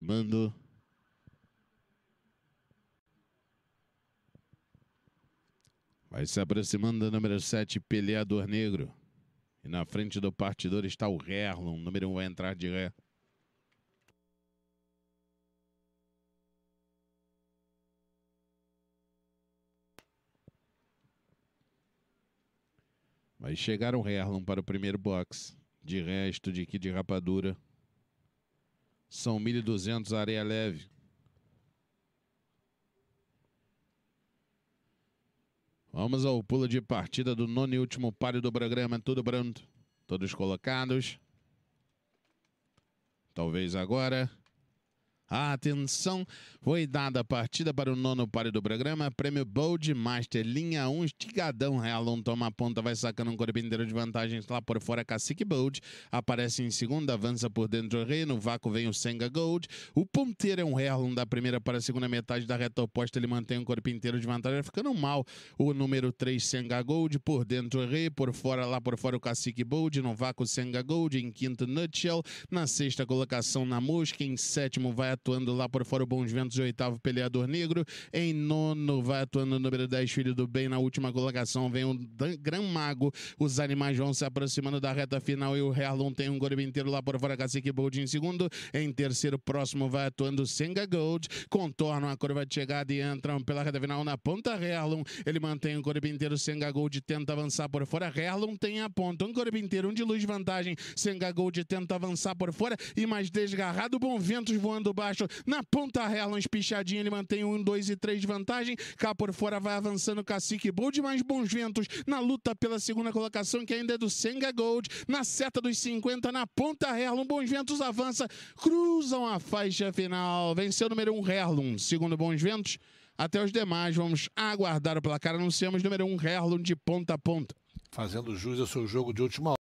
Mando. Vai se aproximando do número 7, Peleador Negro. E na frente do partidor está o Herlon. O número 1 um vai entrar de ré. Vai chegar o Herlon para o primeiro box. de resto de que de rapadura. São 1.200 areia leve. Vamos ao pulo de partida do nono e último páreo do programa. Tudo pronto. Todos colocados. Talvez agora. A atenção foi dada a partida para o nono páreo do programa. Prêmio Bold Master, linha 1, estigadão. Realon toma a ponta, vai sacando um corpo inteiro de vantagens lá por fora. Cacique Bold aparece em segunda, avança por dentro do rei. No vácuo vem o Senga Gold. O ponteiro é um Realon da primeira para a segunda metade da reta oposta. Ele mantém um corpo inteiro de vantagem, ficando mal. O número 3, Senga Gold, por dentro o rei. Por fora, lá por fora o Cacique Bold. No vácuo, Senga Gold. Em quinto, Nutshell. Na sexta colocação, na mosca. Em sétimo, vai atuando lá por fora o Bons Ventos, oitavo peleador negro. Em nono vai atuando o número 10, Filho do Bem. Na última colocação vem o Gran Mago. Os animais vão se aproximando da reta final e o Herlon tem um gorbe inteiro lá por fora. Cacique Bold em segundo. Em terceiro, próximo vai atuando o Senga Gold. Contornam a curva de chegada e entram pela reta final na ponta. Herlon, ele mantém o gorbe inteiro. Senga Gold tenta avançar por fora. Herlon tem a ponta. Um gorbe inteiro, um de luz vantagem. Senga Gold tenta avançar por fora e mais desgarrado. Bom Ventos voando baixo baixo, na ponta rela, um espichadinho, ele mantém um, dois e três de vantagem, cá por fora vai avançando o Cacique Bold, mais bons ventos, na luta pela segunda colocação, que ainda é do Senga Gold, na seta dos 50, na ponta rela, um bons ventos avança, cruzam a faixa final, venceu o número um Herlum, segundo bons ventos, até os demais, vamos aguardar o placar, anunciamos número um Herlum de ponta a ponta. Fazendo jus ao seu jogo de última